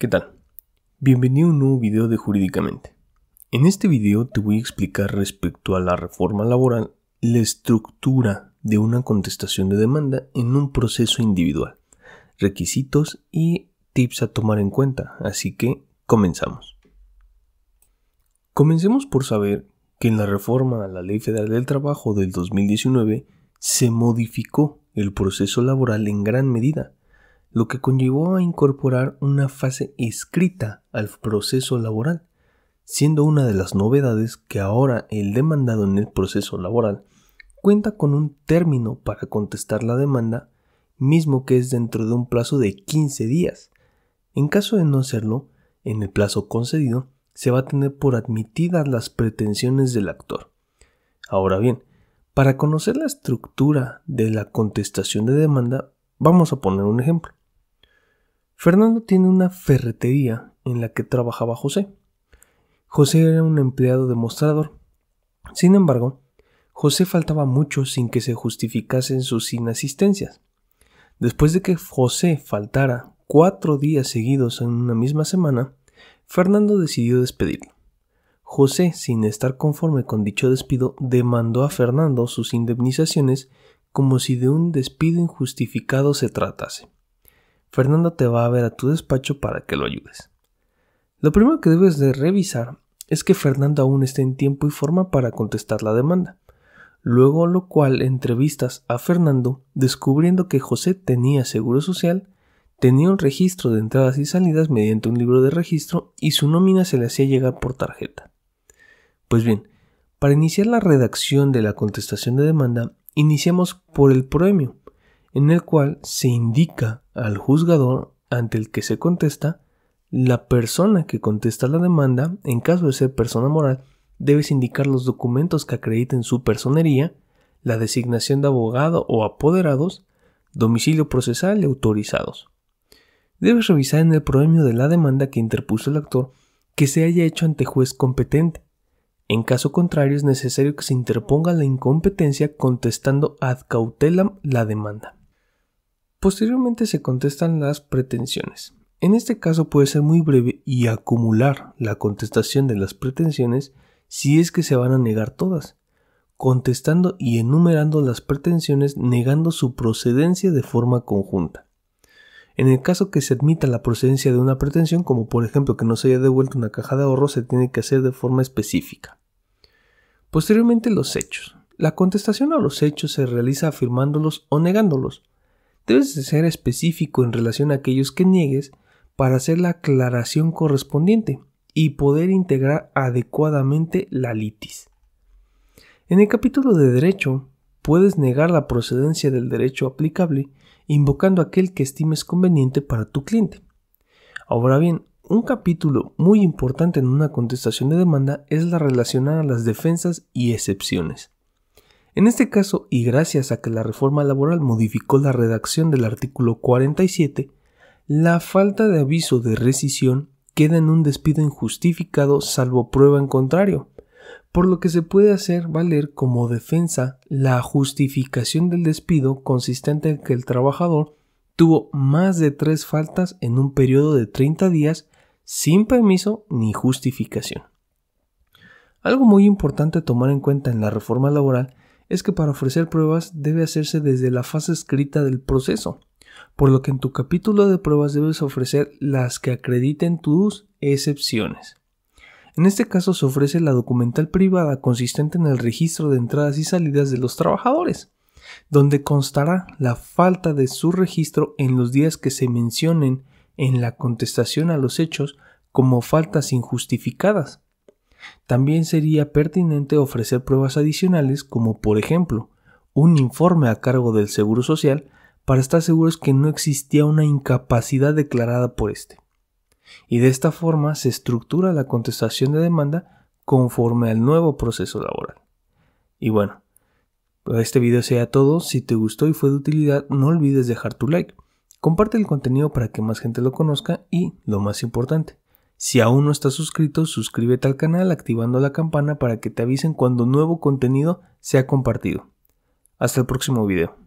¿Qué tal? Bienvenido a un nuevo video de Jurídicamente. En este video te voy a explicar respecto a la reforma laboral la estructura de una contestación de demanda en un proceso individual, requisitos y tips a tomar en cuenta, así que comenzamos. Comencemos por saber que en la reforma a la Ley Federal del Trabajo del 2019 se modificó el proceso laboral en gran medida, lo que conllevó a incorporar una fase escrita al proceso laboral, siendo una de las novedades que ahora el demandado en el proceso laboral cuenta con un término para contestar la demanda, mismo que es dentro de un plazo de 15 días. En caso de no hacerlo, en el plazo concedido, se va a tener por admitidas las pretensiones del actor. Ahora bien, para conocer la estructura de la contestación de demanda, vamos a poner un ejemplo. Fernando tiene una ferretería en la que trabajaba José. José era un empleado demostrador. Sin embargo, José faltaba mucho sin que se justificasen sus inasistencias. Después de que José faltara cuatro días seguidos en una misma semana, Fernando decidió despedirlo. José, sin estar conforme con dicho despido, demandó a Fernando sus indemnizaciones como si de un despido injustificado se tratase. Fernando te va a ver a tu despacho para que lo ayudes. Lo primero que debes de revisar es que Fernando aún esté en tiempo y forma para contestar la demanda, luego lo cual entrevistas a Fernando descubriendo que José tenía seguro social, tenía un registro de entradas y salidas mediante un libro de registro y su nómina se le hacía llegar por tarjeta. Pues bien, para iniciar la redacción de la contestación de demanda, iniciamos por el premio, en el cual se indica al juzgador ante el que se contesta, la persona que contesta la demanda, en caso de ser persona moral, debes indicar los documentos que acrediten su personería, la designación de abogado o apoderados, domicilio procesal y autorizados. Debes revisar en el proemio de la demanda que interpuso el actor que se haya hecho ante juez competente. En caso contrario es necesario que se interponga la incompetencia contestando ad cautelam la demanda. Posteriormente se contestan las pretensiones. En este caso puede ser muy breve y acumular la contestación de las pretensiones si es que se van a negar todas, contestando y enumerando las pretensiones negando su procedencia de forma conjunta. En el caso que se admita la procedencia de una pretensión, como por ejemplo que no se haya devuelto una caja de ahorro, se tiene que hacer de forma específica. Posteriormente los hechos. La contestación a los hechos se realiza afirmándolos o negándolos, Debes ser específico en relación a aquellos que niegues para hacer la aclaración correspondiente y poder integrar adecuadamente la litis. En el capítulo de derecho, puedes negar la procedencia del derecho aplicable invocando aquel que estimes conveniente para tu cliente. Ahora bien, un capítulo muy importante en una contestación de demanda es la relacionada a las defensas y excepciones. En este caso, y gracias a que la reforma laboral modificó la redacción del artículo 47, la falta de aviso de rescisión queda en un despido injustificado salvo prueba en contrario, por lo que se puede hacer valer como defensa la justificación del despido consistente en que el trabajador tuvo más de tres faltas en un periodo de 30 días sin permiso ni justificación. Algo muy importante a tomar en cuenta en la reforma laboral es que para ofrecer pruebas debe hacerse desde la fase escrita del proceso, por lo que en tu capítulo de pruebas debes ofrecer las que acrediten tus excepciones. En este caso se ofrece la documental privada consistente en el registro de entradas y salidas de los trabajadores, donde constará la falta de su registro en los días que se mencionen en la contestación a los hechos como faltas injustificadas, también sería pertinente ofrecer pruebas adicionales como por ejemplo un informe a cargo del Seguro Social para estar seguros que no existía una incapacidad declarada por éste. Y de esta forma se estructura la contestación de demanda conforme al nuevo proceso laboral. Y bueno, pues, este video sea todo. Si te gustó y fue de utilidad, no olvides dejar tu like. Comparte el contenido para que más gente lo conozca y, lo más importante, si aún no estás suscrito, suscríbete al canal activando la campana para que te avisen cuando nuevo contenido sea compartido. Hasta el próximo video.